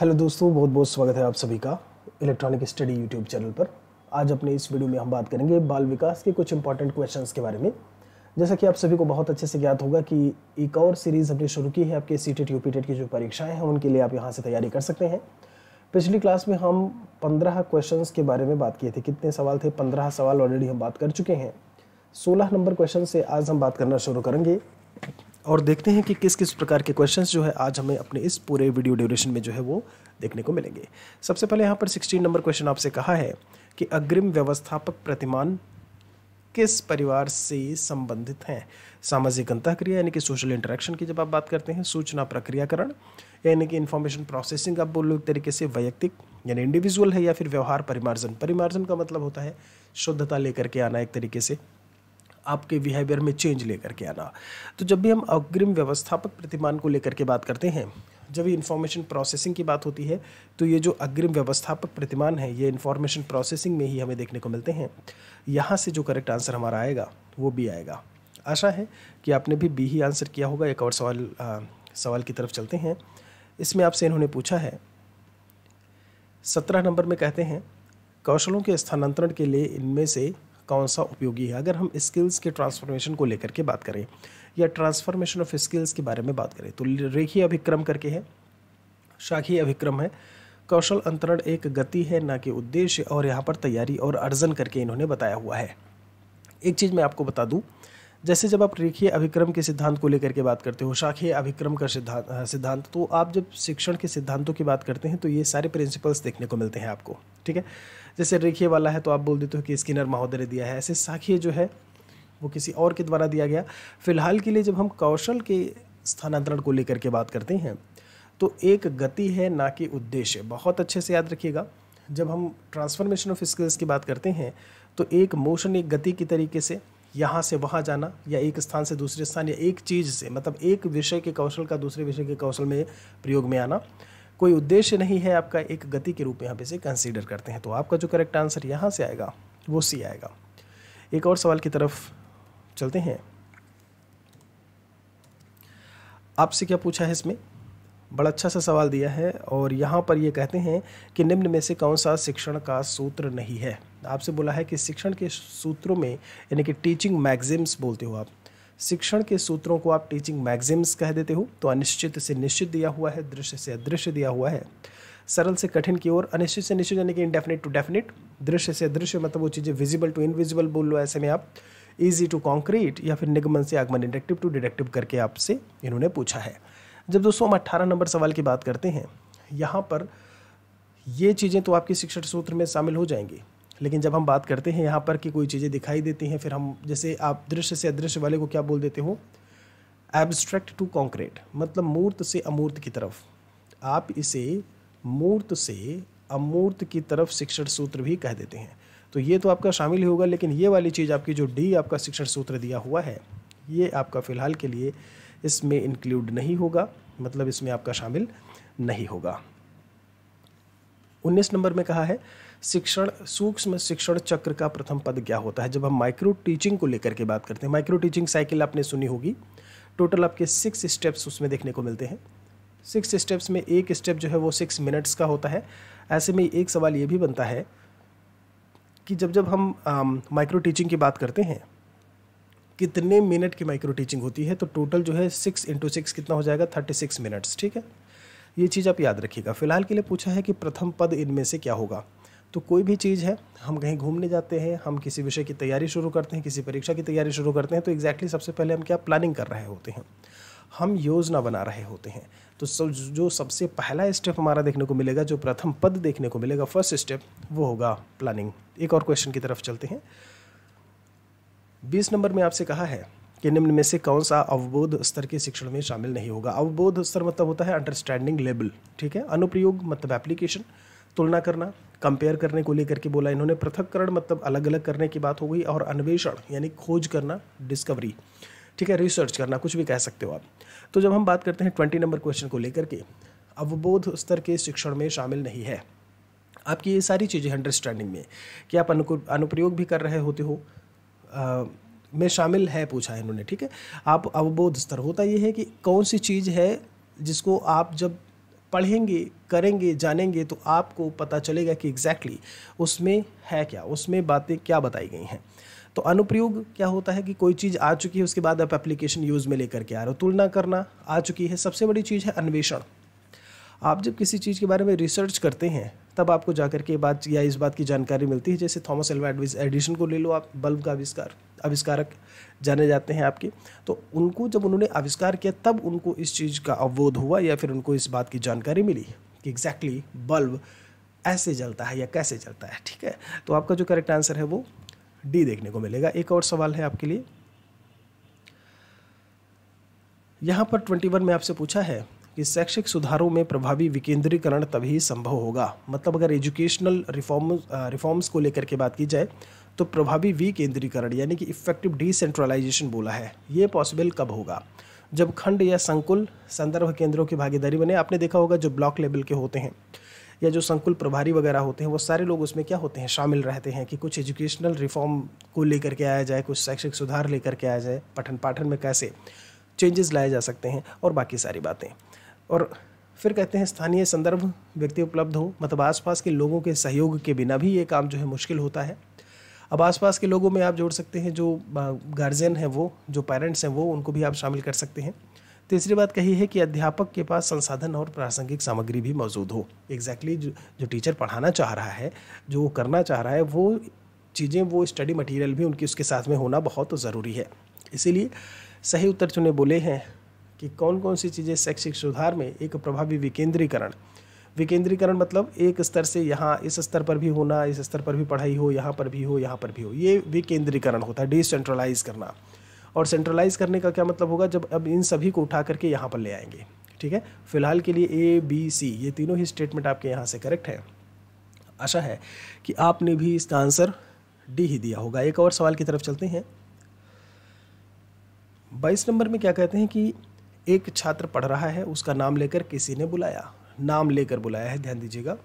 hello दोस्तों बहुत बहुत स्वागत है आप सभी का इलेक्ट्रॉनिक स्टडी यूट्यूब चैनल पर आज अपने इस वीडियो में हम बात करेंगे बाल विकास के कुछ इंपॉर्टेंट क्वेश्चंस के बारे में जैसा कि आप सभी को बहुत अच्छे से ज्ञात होगा कि एक और सीरीज़ हमने शुरू की है आपके सी टेट यू टेट की जो परीक्षाएँ हैं उनके लिए आप यहाँ से तैयारी कर सकते हैं पिछली क्लास में हम पंद्रह क्वेश्चन के बारे में बात किए थे कितने सवाल थे पंद्रह सवाल ऑलरेडी हम बात कर चुके हैं सोलह नंबर क्वेश्चन से आज हम बात करना शुरू करेंगे और देखते हैं कि किस किस प्रकार के क्वेश्चंस जो है आज हमें अपने इस पूरे वीडियो ड्यूरेशन में जो है वो देखने को मिलेंगे सबसे पहले यहाँ पर सिक्सटीन नंबर क्वेश्चन आपसे कहा है कि अग्रिम व्यवस्थापक प्रतिमान किस परिवार से संबंधित हैं सामाजिक अंतःक्रिया यानी कि सोशल इंटरेक्शन की जब आप बात करते हैं सूचना प्रक्रियाकरण यानी कि इन्फॉर्मेशन प्रोसेसिंग आप बोल लो एक तरीके से वैयक्तिक यानी इंडिविजुअल है या फिर व्यवहार परिमार्जन परिमार्जन का मतलब होता है शुद्धता लेकर के आना एक तरीके से आपके बिहेवियर में चेंज लेकर के आना तो जब भी हम अग्रिम व्यवस्थापक प्रतिमान को लेकर के बात करते हैं जब इन्फॉर्मेशन प्रोसेसिंग की बात होती है तो ये जो अग्रिम व्यवस्थापक प्रतिमान है ये इन्फॉर्मेशन प्रोसेसिंग में ही हमें देखने को मिलते हैं यहाँ से जो करेक्ट आंसर हमारा आएगा वो बी आएगा आशा है कि आपने भी बी ही आंसर किया होगा एक और सवाल आ, सवाल की तरफ चलते हैं इसमें आपसे इन्होंने पूछा है सत्रह नंबर में कहते हैं कौशलों के स्थानांतरण के लिए इनमें से कौन सा उपयोगी है अगर हम स्किल्स के ट्रांसफॉर्मेशन को लेकर के बात करें या ट्रांसफॉर्मेशन ऑफ स्किल्स के बारे में बात करें तो रेखीय अभिक्रम करके है शाखीय अभिक्रम है कौशल अंतरण एक गति है ना कि उद्देश्य और यहाँ पर तैयारी और अर्जन करके इन्होंने बताया हुआ है एक चीज़ मैं आपको बता दूँ जैसे जब आप रेखीय अभिक्रम के सिद्धांत को लेकर के बात करते हो शाखीय अभिक्रम का सिद्धांत सिद्धांत तो आप जब शिक्षण के सिद्धांतों की बात करते हैं तो ये सारे प्रिंसिपल्स देखने को मिलते हैं आपको ठीक है जैसे रेखीय वाला है तो आप बोल देते हो कि स्किनर महोदय ने दिया है ऐसे शाखीय जो है वो किसी और के द्वारा दिया गया फिलहाल के लिए जब हम कौशल के स्थानांतरण को लेकर के बात करते हैं तो एक गति है ना कि उद्देश्य बहुत अच्छे से याद रखिएगा जब हम ट्रांसफॉर्मेशन ऑफ स्किल्स की बात करते हैं तो एक मोशन एक गति की तरीके से यहाँ से वहाँ जाना या एक स्थान से दूसरे स्थान या एक चीज़ से मतलब एक विषय के कौशल का दूसरे विषय के कौशल में प्रयोग में आना कोई उद्देश्य नहीं है आपका एक गति के रूप में यहाँ पे से कंसीडर करते हैं तो आपका जो करेक्ट आंसर यहाँ से आएगा वो सी आएगा एक और सवाल की तरफ चलते हैं आपसे क्या पूछा है इसमें बड़ा अच्छा सा सवाल दिया है और यहाँ पर ये कहते हैं कि निम्न में से कौन सा शिक्षण का सूत्र नहीं है आपसे बोला है कि शिक्षण के सूत्रों में यानी कि टीचिंग मैगजिम्स बोलते हो आप शिक्षण के सूत्रों को आप टीचिंग मैगजिम्स कह देते हो तो अनिश्चित से निश्चित दिया हुआ है दृश्य से अदृश्य दिया हुआ है सरल से कठिन की ओर अनिश्चित से निश्चित यानी कि इनडेफिनेट टू डेफिनेट दृश्य से अदृश्य मतलब वो चीज़ें विजिबल टू इनविजिबल बोल लो ऐसे में आप ईजी टू कॉन्क्रीट या फिर निगमन से आगमन इंडक्टिव टू डिडक्टिव करके आपसे इन्होंने पूछा है जब दोस्तों हम अट्ठारह नंबर सवाल की बात करते हैं यहाँ पर ये चीज़ें तो आपके शिक्षण सूत्र में शामिल हो जाएंगी लेकिन जब हम बात करते हैं यहाँ पर कि कोई चीज़ें दिखाई देती हैं फिर हम जैसे आप दृश्य से अदृश्य वाले को क्या बोल देते हो एब्स्ट्रैक्ट टू कॉन्क्रीट मतलब मूर्त से अमूर्त की तरफ आप इसे मूर्त से अमूर्त की तरफ शिक्षण सूत्र भी कह देते हैं तो ये तो आपका शामिल ही होगा लेकिन ये वाली चीज़ आपकी जो डी आपका शिक्षण सूत्र दिया हुआ है ये आपका फ़िलहाल के लिए इसमें इंक्लूड नहीं होगा मतलब इसमें आपका शामिल नहीं होगा उन्नीस नंबर में कहा है शिक्षण सूक्ष्म शिक्षण चक्र का प्रथम पद क्या होता है जब हम माइक्रो टीचिंग को लेकर के बात करते हैं माइक्रो टीचिंग साइकिल आपने सुनी होगी टोटल आपके सिक्स स्टेप्स उसमें देखने को मिलते हैं सिक्स स्टेप्स में एक स्टेप जो है वो सिक्स मिनट्स का होता है ऐसे में एक सवाल ये भी बनता है कि जब जब हम माइक्रो टीचिंग की बात करते हैं कितने मिनट की माइक्रो टीचिंग होती है तो टोटल जो है सिक्स इंटू सिक्स कितना हो जाएगा थर्टी सिक्स मिनट्स ठीक है ये चीज़ आप याद रखिएगा फिलहाल के लिए पूछा है कि प्रथम पद इनमें से क्या होगा तो कोई भी चीज़ है हम कहीं घूमने जाते हैं हम किसी विषय की तैयारी शुरू करते हैं किसी परीक्षा की तैयारी शुरू करते हैं तो एग्जैक्टली सबसे पहले हम क्या प्लानिंग कर रहे होते हैं हम योजना बना रहे होते हैं तो सब जो सबसे पहला स्टेप हमारा देखने को मिलेगा जो प्रथम पद देखने को मिलेगा फर्स्ट स्टेप वो होगा प्लानिंग एक और क्वेश्चन की तरफ चलते हैं बीस नंबर में आपसे कहा है कि निम्न में से कौन सा अवबोध स्तर के शिक्षण में शामिल नहीं होगा अवबोध स्तर मतलब होता है अंडरस्टैंडिंग लेवल ठीक है अनुप्रयोग मतलब एप्लीकेशन तुलना करना कंपेयर करने को लेकर के बोला इन्होंने पृथककरण मतलब अलग अलग करने की बात हो गई और अन्वेषण यानी खोज करना डिस्कवरी ठीक है रिसर्च करना कुछ भी कह सकते हो आप तो जब हम बात करते हैं ट्वेंटी नंबर क्वेश्चन को लेकर के अवबोध स्तर के शिक्षण में शामिल नहीं है आपकी ये सारी चीज़ें अंडरस्टैंडिंग में कि आप अनुप्रयोग भी कर रहे होते हो में शामिल है पूछा है इन्होंने ठीक है आप अवबोध स्तर होता ये है कि कौन सी चीज़ है जिसको आप जब पढ़ेंगे करेंगे जानेंगे तो आपको पता चलेगा कि एग्जैक्टली exactly उसमें है क्या उसमें बातें क्या बताई गई हैं तो अनुप्रयोग क्या होता है कि कोई चीज़ आ चुकी है उसके बाद आप एप्लीकेशन यूज़ में लेकर के आ रहे हो तुलना करना आ चुकी है सबसे बड़ी चीज़ है अन्वेषण आप जब किसी चीज़ के बारे में रिसर्च करते हैं तब आपको जाकर के बात या इस बात की जानकारी मिलती है जैसे थॉमस एल्वा एडिशन को ले लो आप बल्ब का आविष्कार आविष्कारक जाने जाते हैं आपके तो उनको जब उन्होंने आविष्कार किया तब उनको इस चीज़ का अवबोध हुआ या फिर उनको इस बात की जानकारी मिली कि एग्जैक्टली बल्ब ऐसे जलता है या कैसे जलता है ठीक है तो आपका जो करेक्ट आंसर है वो डी देखने को मिलेगा एक और सवाल है आपके लिए यहाँ पर ट्वेंटी वन में आपसे पूछा है कि शैक्षिक सुधारों में प्रभावी विकेंद्रीकरण तभी संभव होगा मतलब अगर एजुकेशनल रिफॉर्म रिफॉर्म्स को लेकर के बात की जाए तो प्रभावी विकेंद्रीकरण यानी कि इफेक्टिव डिसेंट्रलाइजेशन बोला है ये पॉसिबल कब होगा जब खंड या संकुल संदर्भ केंद्रों की भागीदारी बने आपने देखा होगा जो ब्लॉक लेवल के होते हैं या जो संकुल प्रभारी वगैरह होते हैं वो सारे लोग उसमें क्या होते हैं शामिल रहते हैं कि कुछ एजुकेशनल रिफॉर्म को लेकर के आया जाए कुछ शैक्षिक सुधार लेकर के आया जाए पठन पाठन में कैसे चेंजेस लाए जा सकते हैं और बाकी सारी बातें और फिर कहते हैं स्थानीय संदर्भ व्यक्ति उपलब्ध हो मतलब आसपास के लोगों के सहयोग के बिना भी ये काम जो है मुश्किल होता है अब आसपास के लोगों में आप जोड़ सकते हैं जो गार्जियन हैं वो जो पेरेंट्स हैं वो उनको भी आप शामिल कर सकते हैं तीसरी बात कही है कि अध्यापक के पास संसाधन और प्रासंगिक सामग्री भी मौजूद हो एग्जैक्टली exactly जो जो टीचर पढ़ाना चाह रहा है जो वो करना चाह रहा है वो चीज़ें वो स्टडी मटेरियल भी उनकी उसके साथ में होना बहुत ज़रूरी है इसीलिए सही उत्तर चुने बोले हैं कि कौन कौन सी चीज़ें शैक्षिक सुधार में एक प्रभावी विकेंद्रीकरण विकेंद्रीकरण मतलब एक स्तर से यहाँ इस स्तर पर भी होना इस स्तर पर भी पढ़ाई हो यहाँ पर भी हो यहाँ पर भी हो ये विकेंद्रीकरण होता है डिसेंट्रलाइज करना और सेंट्रलाइज करने का क्या मतलब होगा जब अब इन सभी को उठा करके यहाँ पर ले आएंगे ठीक है फिलहाल के लिए ए बी सी ये तीनों ही स्टेटमेंट आपके यहाँ से करेक्ट है आशा है कि आपने भी इसका आंसर डी ही दिया होगा एक और सवाल की तरफ चलते हैं बाईस नंबर में क्या कहते हैं कि एक छात्र पढ़ रहा है उसका नाम लेकर किसी ने बुलाया नाम लेकर बुलाया है ध्यान दीजिएगा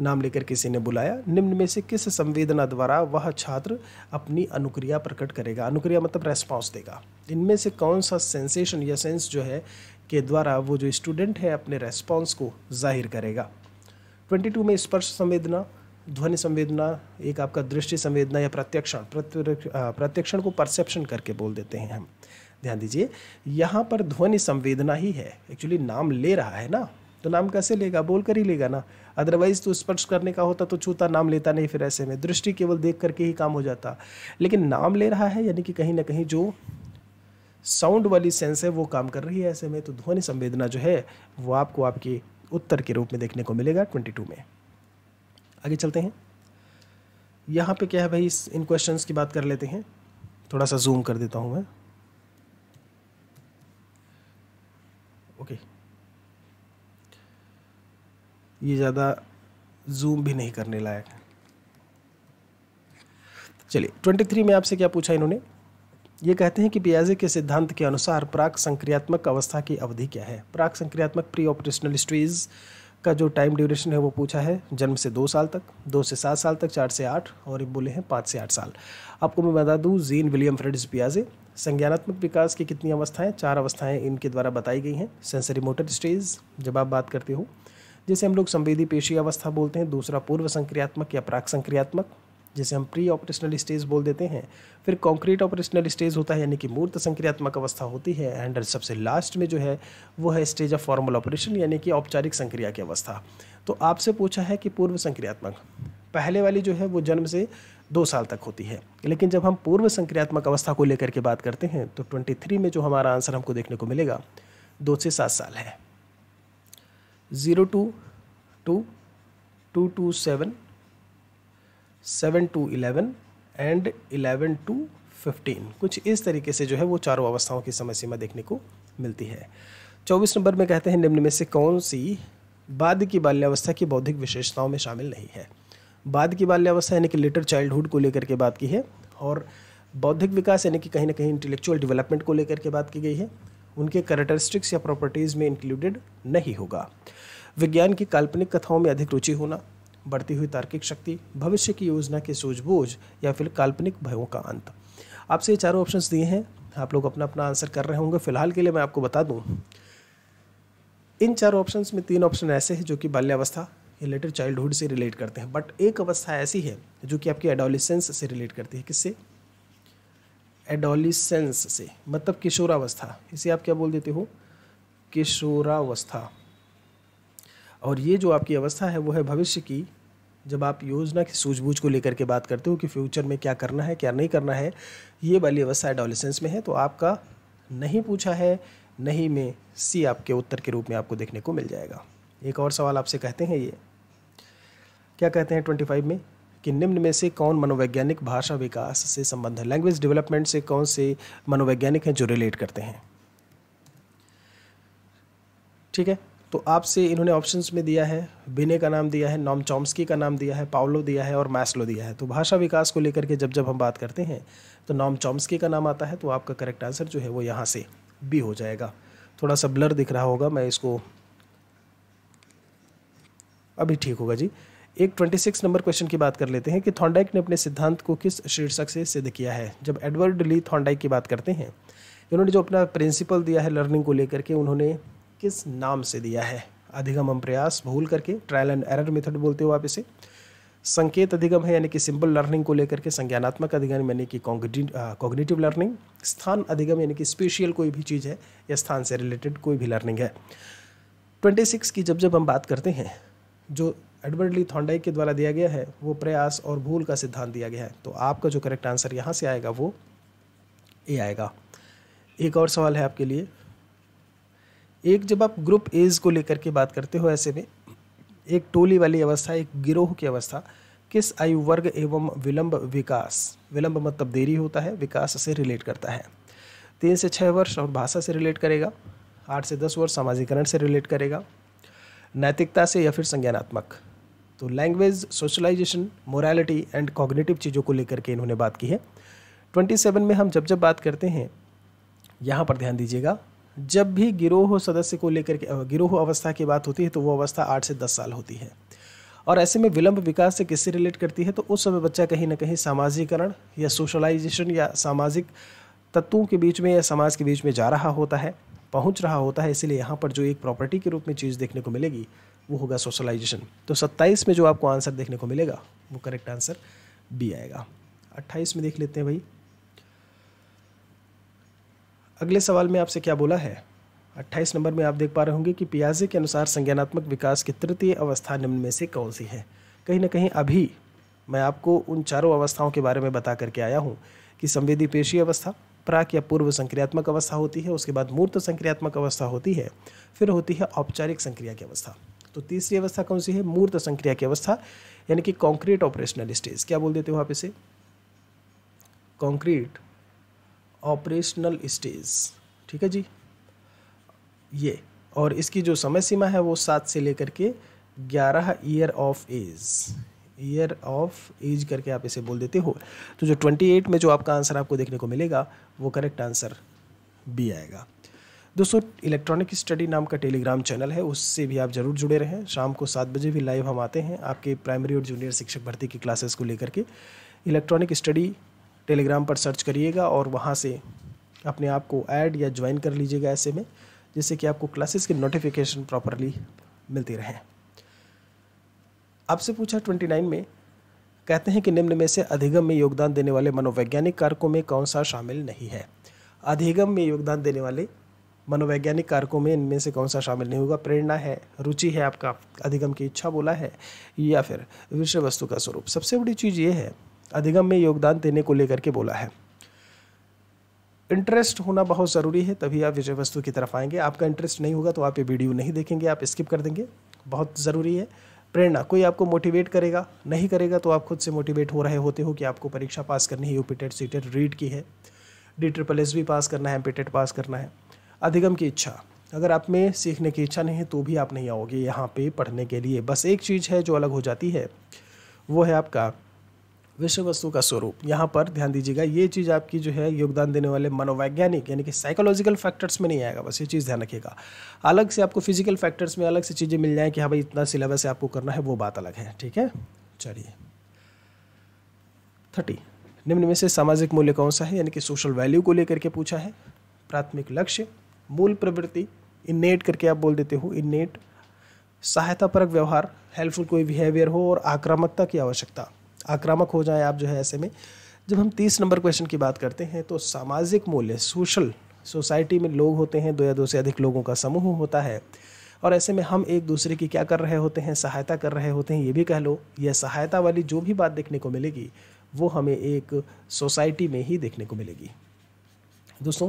नाम लेकर किसी ने बुलाया निम्न में से किस संवेदना द्वारा वह छात्र अपनी अनुक्रिया प्रकट करेगा अनुक्रिया मतलब रेस्पॉन्स देगा इनमें से कौन सा सेंसेशन या सेंस जो है के द्वारा वो जो स्टूडेंट है अपने रेस्पॉन्स को जाहिर करेगा 22 में स्पर्श संवेदना ध्वनि संवेदना एक आपका दृष्टि संवेदना या प्रत्यक्षण प्रत्यक्षण को परसेप्शन करके बोल देते हैं हम ध्यान दीजिए यहाँ पर ध्वनि संवेदना ही है एक्चुअली नाम ले रहा है ना तो नाम कैसे लेगा बोल कर ही लेगा ना अदरवाइज तो स्पर्श करने का होता तो छूता नाम लेता नहीं फिर ऐसे में दृष्टि केवल देख करके ही काम हो जाता लेकिन नाम ले रहा है यानी कि कहीं ना कहीं जो साउंड वाली सेंस है वो काम कर रही है ऐसे में तो ध्वनि संवेदना जो है वो आपको आपके उत्तर के रूप में देखने को मिलेगा ट्वेंटी टू में आगे चलते हैं यहाँ पे क्या है भाई इन क्वेश्चंस की बात कर लेते हैं थोड़ा सा जूम कर देता हूँ मैं ये ज़्यादा जूम भी नहीं करने लायक है चलिए ट्वेंटी थ्री में आपसे क्या पूछा इन्होंने ये कहते हैं कि पियाजे के सिद्धांत के अनुसार प्राक संक्रियात्मक अवस्था की अवधि क्या है प्राक संक्रियात्मक प्री ऑपरेशनल स्टेज का जो टाइम ड्यूरेशन है वो पूछा है जन्म से दो साल तक दो से सात साल तक चार से आठ और ये बोले हैं पाँच से आठ साल आपको मैं बता दूँ जीन विलियम फ्रेडिस पियाजे संज्ञानात्मक विकास की कितनी अवस्थाएं चार अवस्थाएं इनके द्वारा बताई गई हैं सेंसरी मोटर स्टेज जब आप बात करते हो जिसे हम लोग संवेदी पेशी अवस्था बोलते हैं दूसरा पूर्व संक्रियात्मक या प्राक संक्रियात्मक जिसे हम प्री ऑपरेशनल स्टेज बोल देते हैं फिर कॉन्क्रीट ऑपरेशनल स्टेज होता है यानी कि मूर्त संक्रियात्मक अवस्था होती है एंड सबसे लास्ट में जो है वो है स्टेज ऑफ फॉर्मल ऑपरेशन यानी कि औपचारिक संक्रिया की अवस्था तो आपसे पूछा है कि पूर्व संक्रियात्मक पहले वाली जो है वो जन्म से दो साल तक होती है लेकिन जब हम पूर्व संक्रियात्मक अवस्था को लेकर के बात करते हैं तो ट्वेंटी में जो हमारा आंसर हमको देखने को मिलेगा दो से सात साल है zero to two two to seven seven to eleven and eleven to fifteen कुछ इस तरीके से जो है वो चारों अवस्थाओं की समय सीमा देखने को मिलती है चौबीस नंबर में कहते हैं निम्न में से कौन सी बाद की बाल्यावस्था की बौद्धिक विशेषताओं में शामिल नहीं है बाद की बाल्यावस्था यानी कि लेटर चाइल्डहुड को लेकर के बात की है और बौद्धिक विकास यानी कि कहीं ना कहीं इंटेलेक्चुअल डेवलपमेंट को लेकर के बात की गई है उनके करेक्टरिस्टिक्स या प्रॉपर्टीज़ में इंक्लूडेड नहीं होगा विज्ञान की काल्पनिक कथाओं में अधिक रुचि होना बढ़ती हुई तार्किक शक्ति भविष्य की योजना के सूझबूझ या फिर काल्पनिक भयों का अंत आपसे ये चारों ऑप्शंस दिए हैं आप लोग अपना अपना आंसर कर रहे होंगे फिलहाल के लिए मैं आपको बता दूं इन चार ऑप्शंस में तीन ऑप्शन ऐसे हैं जो कि बाल्यावस्था या लेटर चाइल्डहुड से रिलेट करते हैं बट एक अवस्था ऐसी है जो कि आपकी एडोलिसेंस से रिलेट करती है किससे एडोलिसेंस से मतलब किशोरावस्था इसे आप क्या बोल देते हो किशोरावस्था और ये जो आपकी अवस्था है वो है भविष्य की जब आप योजना की सूझबूझ को लेकर के बात करते हो कि फ्यूचर में क्या करना है क्या नहीं करना है ये वाली अवस्था एडोलिसेंस में है तो आपका नहीं पूछा है नहीं में सी आपके उत्तर के रूप में आपको देखने को मिल जाएगा एक और सवाल आपसे कहते हैं ये क्या कहते हैं ट्वेंटी फाइव में कि निम्न में से कौन मनोवैज्ञानिक भाषा विकास से संबंध है लैंग्वेज डेवलपमेंट से कौन से मनोवैज्ञानिक हैं जो रिलेट करते हैं ठीक है तो आपसे इन्होंने ऑप्शंस में दिया है बिने का नाम दिया है नॉम चॉम्स्की का नाम दिया है पावलो दिया है और मैस्लो दिया है तो भाषा विकास को लेकर के जब जब हम बात करते हैं तो नॉम चॉम्स्की का नाम आता है तो आपका करेक्ट आंसर जो है वो यहाँ से बी हो जाएगा थोड़ा सा ब्लर दिख रहा होगा मैं इसको अभी ठीक होगा जी एक 26 नंबर क्वेश्चन की बात कर लेते हैं कि थॉन्डाइक ने अपने सिद्धांत को किस शीर्षक से सिद्ध किया है जब एडवर्ड ली थॉन्डाइक की बात करते हैं इन्होंने जो अपना प्रिंसिपल दिया है लर्निंग को लेकर के उन्होंने किस नाम से दिया है अधिगम हम प्रयास भूल करके ट्रायल एंड एरर मेथड बोलते हो आप इसे संकेत अधिगम है यानी कि सिंपल लर्निंग को लेकर के संज्ञानात्मक अधिगम यानी कि कॉग्निटिव लर्निंग स्थान अधिगम यानी कि स्पेशियल कोई भी चीज़ है या स्थान से रिलेटेड कोई भी लर्निंग है 26 की जब जब हम बात करते हैं जो एडवर्ड ली थॉन्डाइक के द्वारा दिया गया है वो प्रयास और भूल का सिद्धांत दिया गया है तो आपका जो करेक्ट आंसर यहाँ से आएगा वो ए आएगा एक और सवाल है आपके लिए एक जब आप ग्रुप एज को लेकर के बात करते हो ऐसे में एक टोली वाली अवस्था एक गिरोह की अवस्था किस आयु वर्ग एवं विलंब विकास विलंब मतलब देरी होता है विकास से रिलेट करता है तीन से छः वर्ष और भाषा से रिलेट करेगा आठ से दस वर्ष सामाजिकरण से रिलेट करेगा नैतिकता से या फिर संज्ञानात्मक तो language socialisation morality and cognitive चीज़ों को लेकर के इन्होंने बात की है 27 में हम जब जब बात करते हैं यहाँ पर ध्यान दीजिएगा जब भी गिरोह सदस्य को लेकर के गिरोह अवस्था की बात होती है तो वो अवस्था आठ से दस साल होती है और ऐसे में विलंब विकास से किससे रिलेट करती है तो उस समय बच्चा कहीं ना कहीं सामाजिकरण या सोशलाइजेशन या सामाजिक तत्वों के बीच में या समाज के बीच में जा रहा होता है पहुंच रहा होता है इसलिए यहाँ पर जो एक प्रॉपर्टी के रूप में चीज़ देखने को मिलेगी वो होगा सोशलाइजेशन तो सत्ताईस में जो आपको आंसर देखने को मिलेगा वो करेक्ट आंसर बी आएगा अट्ठाईस में देख लेते हैं भाई अगले सवाल में आपसे क्या बोला है अट्ठाईस नंबर में आप देख पा रहे होंगे कि पियाजे के अनुसार संज्ञानात्मक विकास की तृतीय अवस्था निम्न में से कौन सी है कहीं ना कहीं अभी मैं आपको उन चारों अवस्थाओं के बारे में बता करके आया हूँ कि संवेदी पेशी अवस्था प्राक या पूर्व संक्रियात्मक अवस्था होती है उसके बाद मूर्त संक्रियात्मक अवस्था होती है फिर होती है औपचारिक संक्रिया की अवस्था तो तीसरी अवस्था कौन सी है मूर्त संक्रिया की अवस्था यानी कि कॉन्क्रीट ऑपरेशनल स्टेज क्या बोल देते हो आप इसे कॉन्क्रीट ऑपरेशनल स्टेज ठीक है जी ये और इसकी जो समय सीमा है वो सात से लेकर के ग्यारह year of age year of age करके आप इसे बोल देते हो तो जो ट्वेंटी एट में जो आपका आंसर आपको देखने को मिलेगा वो करेक्ट आंसर बी आएगा दोस्तों इलेक्ट्रॉनिक स्टडी नाम का टेलीग्राम चैनल है उससे भी आप जरूर जुड़े रहें शाम को सात बजे भी लाइव हम आते हैं आपके प्राइमरी और जूनियर शिक्षक भर्ती की क्लासेस को लेकर के इलेक्ट्रॉनिक स्टडी टेलीग्राम पर सर्च करिएगा और वहाँ से अपने आप को ऐड या ज्वाइन कर लीजिएगा ऐसे में जिससे कि आपको क्लासेस के नोटिफिकेशन प्रॉपरली मिलती रहें आपसे पूछा ट्वेंटी नाइन में कहते हैं कि निम्न में से अधिगम में योगदान देने वाले मनोवैज्ञानिक कारकों में कौन सा शामिल नहीं है अधिगम में योगदान देने वाले मनोवैज्ञानिक कारकों में इनमें से कौन सा शामिल नहीं होगा प्रेरणा है रुचि है आपका अधिगम की इच्छा बोला है या फिर विषय वस्तु का स्वरूप सबसे बड़ी चीज़ ये है अधिगम में योगदान देने को लेकर के बोला है इंटरेस्ट होना बहुत ज़रूरी है तभी आप विषय वस्तु की तरफ आएंगे आपका इंटरेस्ट नहीं होगा तो आप ये वीडियो नहीं देखेंगे आप स्किप कर देंगे बहुत ज़रूरी है प्रेरणा कोई आपको मोटिवेट करेगा नहीं करेगा तो आप खुद से मोटिवेट हो रहे होते हो कि आपको परीक्षा पास करनी है यूपीटेट सीटेट रीड की है डी ट्रिपल एस भी पास करना है एम पास करना है अधिगम की इच्छा अगर आप में सीखने की इच्छा नहीं है तो भी आप नहीं आओगे यहाँ पे पढ़ने के लिए बस एक चीज़ है जो अलग हो जाती है वो है आपका विषय वस्तु का स्वरूप यहाँ पर ध्यान दीजिएगा ये चीज़ आपकी जो है योगदान देने वाले मनोवैज्ञानिक यानी कि साइकोलॉजिकल फैक्टर्स में नहीं आएगा बस ये चीज़ ध्यान रखिएगा अलग से आपको फिजिकल फैक्टर्स में अलग से चीज़ें मिल जाएँ कि हाँ भाई इतना सिलेबस आपको करना है वो बात अलग है ठीक है चलिए थर्टी निम्न में से सामाजिक मूल्य कौन सा है यानी कि सोशल वैल्यू को लेकर के पूछा है प्राथमिक लक्ष्य मूल प्रवृत्ति इन्नेट करके आप बोल देते हो इनेट सहायता परक व्यवहार हेल्पफुल कोई बिहेवियर हो और आक्रामकता की आवश्यकता आक्रामक हो जाए आप जो है ऐसे में जब हम तीस नंबर क्वेश्चन की बात करते हैं तो सामाजिक मूल्य सोशल सोसाइटी में लोग होते हैं दो या दो से अधिक लोगों का समूह होता है और ऐसे में हम एक दूसरे की क्या कर रहे होते हैं सहायता कर रहे होते हैं ये भी कह लो यह सहायता वाली जो भी बात देखने को मिलेगी वो हमें एक सोसाइटी में ही देखने को मिलेगी दोस्तों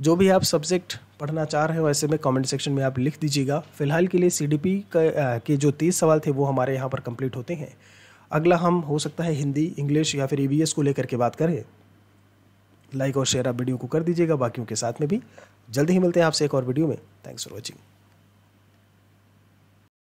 जो भी आप सब्जेक्ट पढ़ना चाह रहे हो ऐसे में कमेंट सेक्शन में आप लिख दीजिएगा फिलहाल के लिए सीडीपी के जो तीस सवाल थे वो हमारे यहाँ पर कंप्लीट होते हैं अगला हम हो सकता है हिंदी इंग्लिश या फिर ई को लेकर के बात करें लाइक और शेयर आप वीडियो को कर दीजिएगा बाकियों के साथ में भी जल्दी ही मिलते हैं आपसे एक और वीडियो में थैंक्स फॉर वॉचिंग